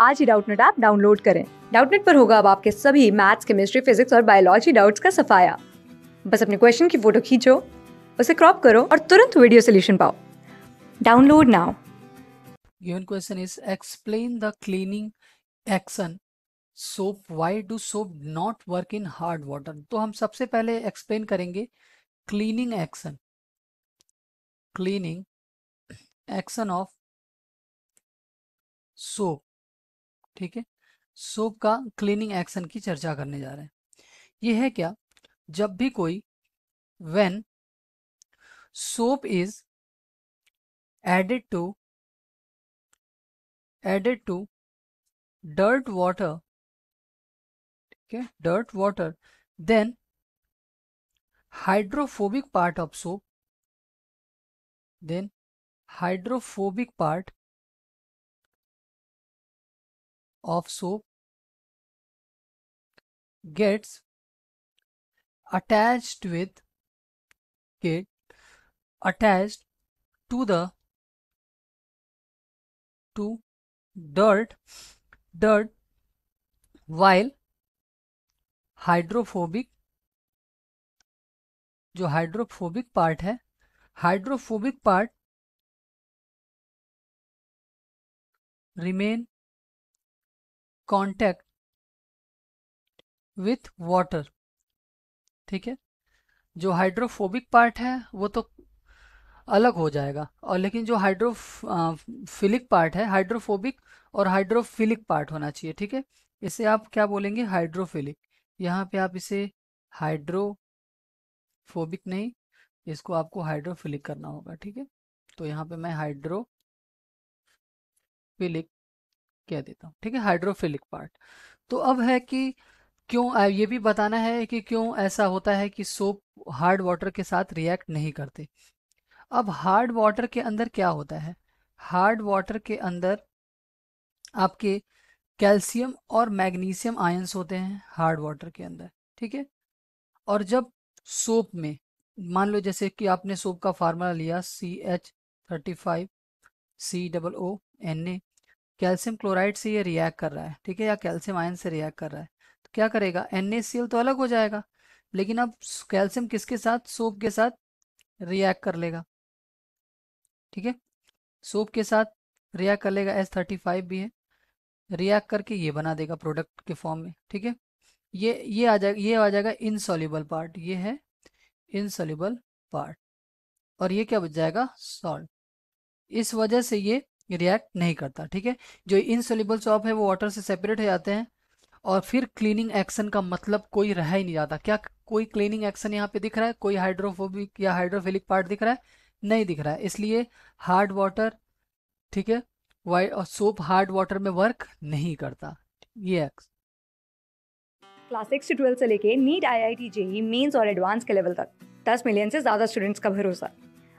आज ही Doubtnut app download करें डाउटनेट पर होगा अब आपके सभी मैथ्स केमिस्ट्री फिजिक्स और बायोलॉजी डाउट्स का सफाया बस अपने क्वेश्चन की फोटो खींचो उसे क्रॉप करो और तुरंत वीडियो सोल्यूशन पाओ download now given question is explain the cleaning action soap why do soap not work in hard water तो हम सबसे पहले एक्सप्लेन करेंगे cleaning action cleaning action of soap ठीक है सोप का क्लीनिंग एक्शन की चर्चा करने जा रहे हैं यह है क्या जब भी कोई when soap is added to added to dirt water ठीक है dirt water then hydrophobic part of soap then hydrophobic part of soap gets attached with get attached to the to dirt dirt while hydrophobic जो hydrophobic part है hydrophobic part remain contact with water ठीक है जो hydrophobic part है वो तो अलग हो जाएगा और लेकिन जो हाइड्रोफिलिक पार्ट है हाइड्रोफोबिक और हाइड्रोफिलिक पार्ट होना चाहिए ठीक है इसे आप क्या बोलेंगे हाइड्रोफिलिक यहाँ पे आप इसे हाइड्रोफोबिक नहीं इसको आपको हाइड्रोफिलिक करना होगा ठीक है तो यहाँ पे मैं हाइड्रोफिलिक कह देता हूँ ठीक है हाइड्रोफिलिक पार्ट तो अब है कि क्यों ये भी बताना है कि क्यों ऐसा होता है कि सोप हार्ड वाटर के साथ रिएक्ट नहीं करते अब हार्ड वाटर के अंदर क्या होता है हार्ड वाटर के अंदर आपके कैल्शियम और मैग्नीशियम आयंस होते हैं हार्ड वाटर के अंदर ठीक है और जब सोप में मान लो जैसे कि आपने सोप का फार्मूला लिया C H thirty five C double O N A calcium chloride से ये रिएक्ट कर रहा है ठीक है या कैल्शियम आयन से रिएक्ट कर रहा है तो क्या करेगा एन तो अलग हो जाएगा लेकिन अब कैल्शियम किसके साथ सोप के साथ रिएक्ट कर लेगा ठीक है सोप के साथ रिएक्ट कर लेगा एस थर्टी फाइव भी है रिएक्ट करके ये बना देगा प्रोडक्ट के फॉर्म में ठीक है ये ये आ जाएगा ये आ जाएगा इनसॉल्यूबल पार्ट ये है इनसॉल्यूबल पार्ट और ये क्या बच जाएगा सॉल्ट इस वजह से ये रिएक्ट नहीं करता ठीक है जो इनसोल्यूबल सॉप है वो वाटर से सेपरेट हो जाते हैं और फिर क्लीनिंग एक्शन का मतलब कोई रह ही नहीं जाता क्या कोई क्लीनिंग एक्शन यहाँ पे दिख रहा है कोई हाइड्रोफोबिक या हाइड्रोफिलिक पार्ट दिख रहा है नहीं दिख रहा है इसलिए हार्ड वाटर ठीक है वाइट और सोप हार्ड वाटर में वर्क नहीं करता ये क्लास सिक्स से ट्वेल्व से लेके NEET I I T JEE mains और एडवांस के लेवल तक दस मिलियन से ज़्यादा स्टूडेंट्स का भरोसा